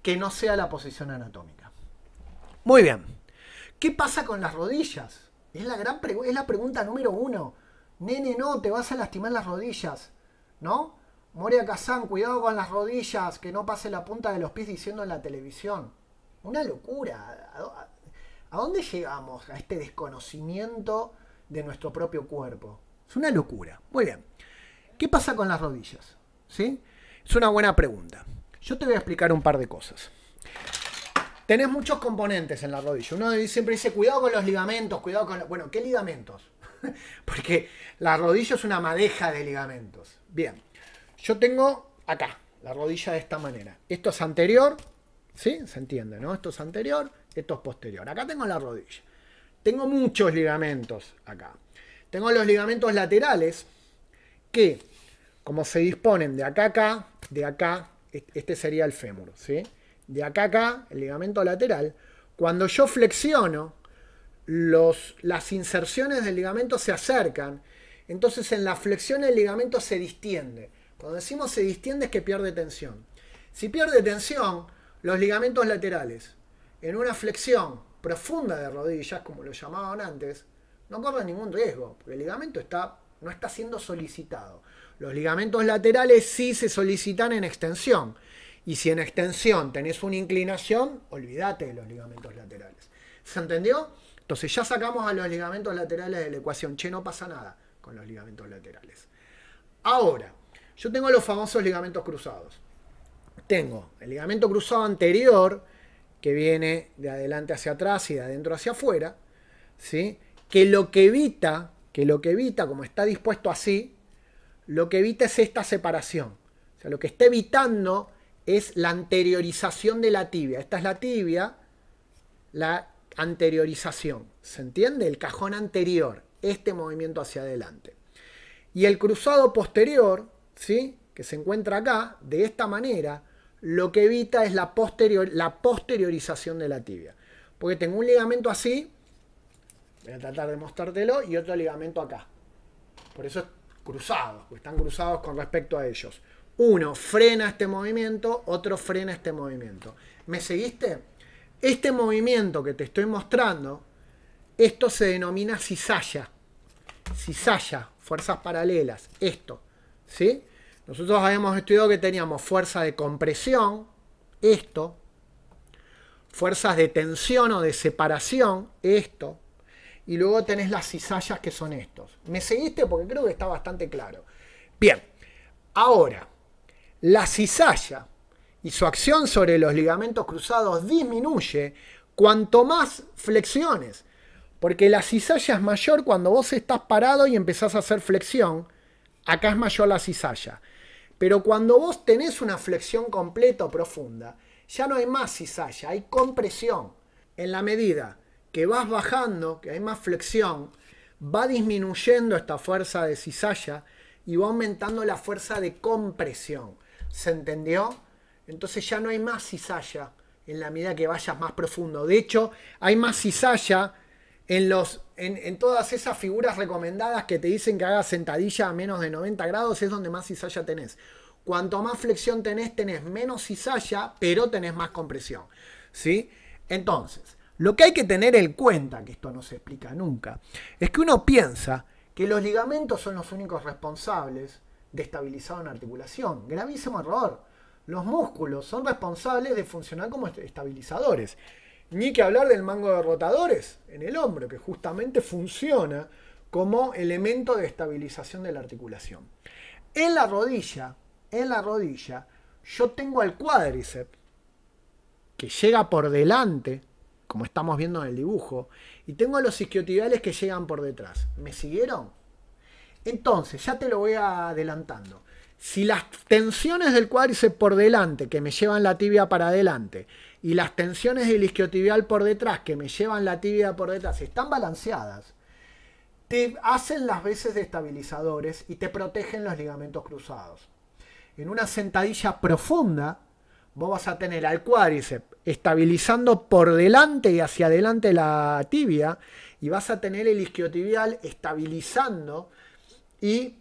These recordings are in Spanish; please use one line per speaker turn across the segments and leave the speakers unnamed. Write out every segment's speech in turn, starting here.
que no sea la posición anatómica. Muy bien. ¿Qué pasa con las rodillas? Es la, gran es la pregunta número uno. Nene, no, te vas a lastimar las rodillas, ¿no? Moria Kazan, cuidado con las rodillas, que no pase la punta de los pies diciendo en la televisión. Una locura. ¿A dónde llegamos a este desconocimiento de nuestro propio cuerpo? Es una locura. Muy bien. ¿Qué pasa con las rodillas? ¿Sí? Es una buena pregunta. Yo te voy a explicar un par de cosas. Tenés muchos componentes en la rodilla. Uno siempre dice, cuidado con los ligamentos, cuidado con... Los... Bueno, ¿qué ligamentos? Porque la rodilla es una madeja de ligamentos. Bien, yo tengo acá la rodilla de esta manera. Esto es anterior, ¿sí? Se entiende, ¿no? Esto es anterior, esto es posterior. Acá tengo la rodilla. Tengo muchos ligamentos acá. Tengo los ligamentos laterales que, como se disponen de acá acá, de acá este, este sería el fémur, ¿sí? De acá a acá, el ligamento lateral. Cuando yo flexiono, los, las inserciones del ligamento se acercan. Entonces en la flexión el ligamento se distiende. Cuando decimos se distiende es que pierde tensión. Si pierde tensión, los ligamentos laterales, en una flexión profunda de rodillas, como lo llamaban antes, no corren ningún riesgo, porque el ligamento está no está siendo solicitado. Los ligamentos laterales sí se solicitan en extensión. Y si en extensión tenés una inclinación, olvídate de los ligamentos laterales. ¿Se entendió? Entonces ya sacamos a los ligamentos laterales de la ecuación. Che, no pasa nada con los ligamentos laterales. Ahora, yo tengo los famosos ligamentos cruzados. Tengo el ligamento cruzado anterior, que viene de adelante hacia atrás y de adentro hacia afuera, ¿sí? que lo que evita que lo que evita, como está dispuesto así, lo que evita es esta separación. O sea, lo que está evitando es la anteriorización de la tibia. Esta es la tibia, la anteriorización. ¿Se entiende? El cajón anterior, este movimiento hacia adelante. Y el cruzado posterior, ¿sí? que se encuentra acá, de esta manera, lo que evita es la, posterior, la posteriorización de la tibia. Porque tengo un ligamento así, Voy a tratar de mostrártelo y otro ligamento acá. Por eso es cruzado, están cruzados con respecto a ellos. Uno frena este movimiento, otro frena este movimiento. ¿Me seguiste? Este movimiento que te estoy mostrando, esto se denomina cizalla. Cizalla, fuerzas paralelas, esto. ¿Sí? Nosotros habíamos estudiado que teníamos fuerza de compresión, esto, fuerzas de tensión o de separación, esto, y luego tenés las cizallas que son estos. ¿Me seguiste? Porque creo que está bastante claro. Bien, ahora, la cizalla y su acción sobre los ligamentos cruzados disminuye cuanto más flexiones, porque la cizalla es mayor cuando vos estás parado y empezás a hacer flexión, acá es mayor la cizalla. Pero cuando vos tenés una flexión completa o profunda, ya no hay más cizalla, hay compresión. En la medida que vas bajando, que hay más flexión, va disminuyendo esta fuerza de cizalla y va aumentando la fuerza de compresión. ¿Se entendió? Entonces ya no hay más cizalla en la medida que vayas más profundo. De hecho, hay más cizalla en, los, en, todas esas figuras recomendadas que te dicen que hagas sentadilla a menos de 90 grados, es donde más cizalla tenés. Cuanto más flexión tenés, tenés menos cizalla, pero tenés más compresión. ¿Sí? Entonces, lo que hay que tener en cuenta, que esto no se explica nunca, es que uno piensa que los ligamentos son los únicos responsables de estabilizar una articulación. Gravísimo error. Los músculos son responsables de funcionar como estabilizadores. Ni que hablar del mango de rotadores en el hombro, que justamente funciona como elemento de estabilización de la articulación. En la rodilla, en la rodilla, yo tengo al cuádriceps que llega por delante como estamos viendo en el dibujo, y tengo los isquiotibiales que llegan por detrás. ¿Me siguieron? Entonces, ya te lo voy adelantando. Si las tensiones del cuádriceps por delante, que me llevan la tibia para adelante, y las tensiones del isquiotibial por detrás, que me llevan la tibia por detrás, están balanceadas, te hacen las veces de estabilizadores y te protegen los ligamentos cruzados. En una sentadilla profunda, vos vas a tener al cuádriceps estabilizando por delante y hacia adelante la tibia y vas a tener el isquiotibial estabilizando y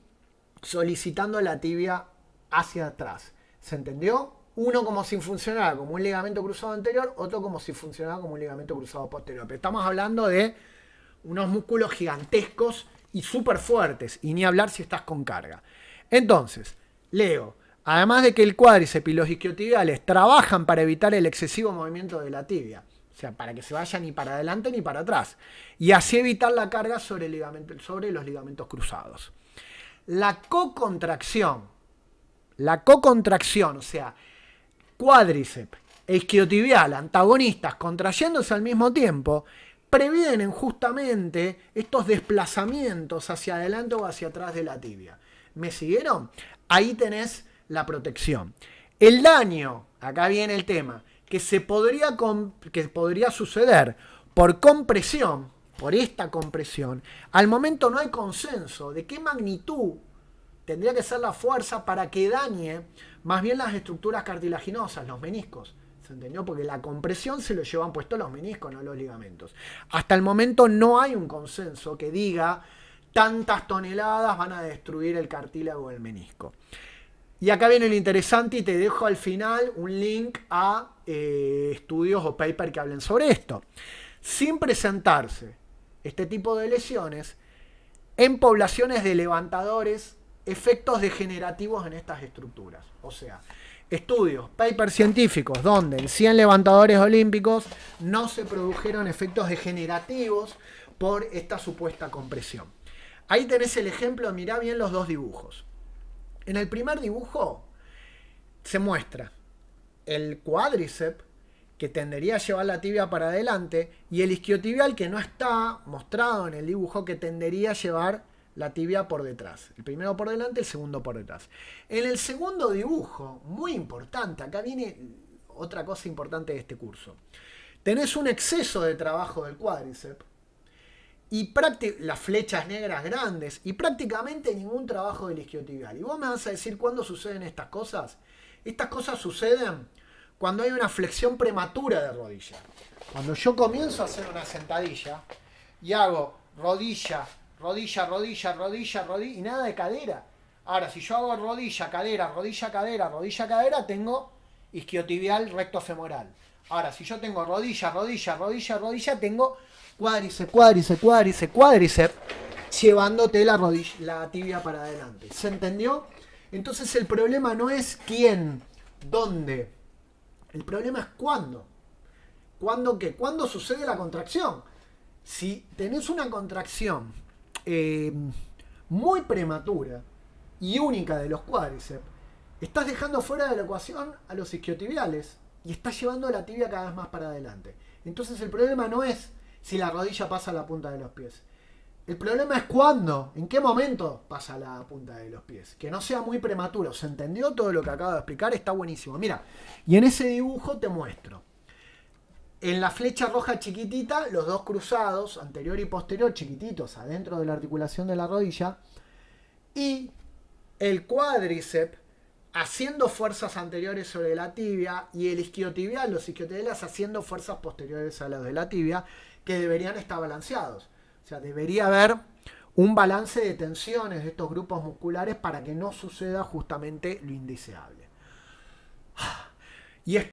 solicitando la tibia hacia atrás. ¿Se entendió? Uno como si funcionara como un ligamento cruzado anterior, otro como si funcionara como un ligamento cruzado posterior. Pero estamos hablando de unos músculos gigantescos y súper fuertes, y ni hablar si estás con carga. Entonces, leo, Además de que el cuádriceps y los isquiotibiales trabajan para evitar el excesivo movimiento de la tibia. O sea, para que se vaya ni para adelante ni para atrás. Y así evitar la carga sobre, el ligamento, sobre los ligamentos cruzados. La cocontracción. La cocontracción, o sea, cuádriceps e isquiotibial antagonistas contrayéndose al mismo tiempo, previenen justamente estos desplazamientos hacia adelante o hacia atrás de la tibia. ¿Me siguieron? Ahí tenés la protección. El daño, acá viene el tema, que, se podría, que podría suceder por compresión, por esta compresión, al momento no hay consenso de qué magnitud tendría que ser la fuerza para que dañe más bien las estructuras cartilaginosas, los meniscos. ¿Se entendió? Porque la compresión se lo llevan puesto los meniscos, no los ligamentos. Hasta el momento no hay un consenso que diga tantas toneladas van a destruir el cartílago o el menisco. Y acá viene lo interesante y te dejo al final un link a eh, estudios o papers que hablen sobre esto. Sin presentarse este tipo de lesiones en poblaciones de levantadores, efectos degenerativos en estas estructuras. O sea, estudios, papers científicos, donde en 100 levantadores olímpicos no se produjeron efectos degenerativos por esta supuesta compresión. Ahí tenés el ejemplo, mirá bien los dos dibujos. En el primer dibujo se muestra el cuádriceps que tendería a llevar la tibia para adelante y el isquiotibial que no está mostrado en el dibujo que tendería a llevar la tibia por detrás. El primero por delante, el segundo por detrás. En el segundo dibujo, muy importante, acá viene otra cosa importante de este curso. Tenés un exceso de trabajo del cuádriceps y las flechas negras grandes y prácticamente ningún trabajo del isquiotibial. Y vos me vas a decir cuándo suceden estas cosas. Estas cosas suceden cuando hay una flexión prematura de rodilla. Cuando yo comienzo a hacer una sentadilla y hago rodilla, rodilla, rodilla, rodilla, rodilla y nada de cadera. Ahora, si yo hago rodilla, cadera, rodilla, cadera, rodilla, cadera, tengo isquiotibial recto femoral. Ahora, si yo tengo rodilla, rodilla, rodilla, rodilla, tengo cuádriceps, cuádriceps, cuádriceps, cuádriceps, llevándote la, rodilla, la tibia para adelante. ¿Se entendió? Entonces el problema no es quién, dónde. El problema es cuándo. ¿Cuándo qué? ¿Cuándo sucede la contracción? Si tenés una contracción eh, muy prematura y única de los cuádriceps, estás dejando fuera de la ecuación a los isquiotibiales y estás llevando la tibia cada vez más para adelante. Entonces el problema no es si la rodilla pasa a la punta de los pies. El problema es cuándo, en qué momento pasa la punta de los pies. Que no sea muy prematuro. ¿Se entendió todo lo que acabo de explicar? Está buenísimo. Mira, y en ese dibujo te muestro. En la flecha roja chiquitita, los dos cruzados, anterior y posterior, chiquititos, adentro de la articulación de la rodilla. Y el cuádriceps haciendo fuerzas anteriores sobre la tibia y el isquiotibial, los isquiotibiales haciendo fuerzas posteriores a lado de la tibia que deberían estar balanceados. O sea, debería haber un balance de tensiones de estos grupos musculares para que no suceda justamente lo indeseable. Ah, y es